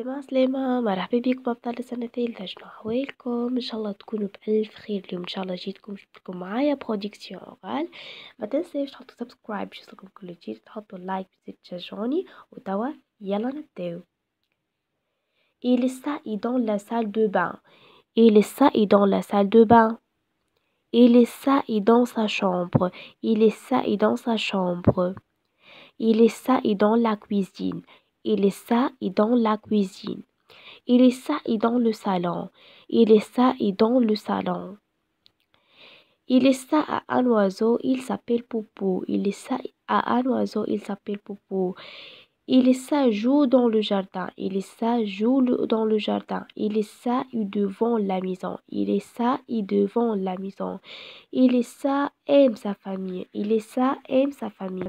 عسلامة عسلامة مرحبا بيكم أبطال السنة الثالثة شنو أحوالكم إن شاء الله تكونوا بألف خير اليوم إن شاء الله جيتكم جبتلكم معايا بروديكسيون أورال ما تنساوش تحطوا سبسكرايب باش يوصلكم كل جديد تحطوا لايك باش تشجعوني وتوا يلا نبداو Il est et dans la salle de bain. Il est et dans la salle de bain. Il est et dans sa chambre. Il est et dans sa chambre. Il est et dans la cuisine il est ça et dans la cuisine. Il est ça et dans le salon. Il est ça et dans le salon. Il est ça à un oiseau, il s'appelle Popo. Il est ça à un oiseau, il s'appelle Popo. Il est ça joue dans le jardin. Il est ça joue dans le jardin. Il est ça et devant la maison. Il est ça et devant la maison. Il est ça aime sa famille. Il est ça aime sa famille.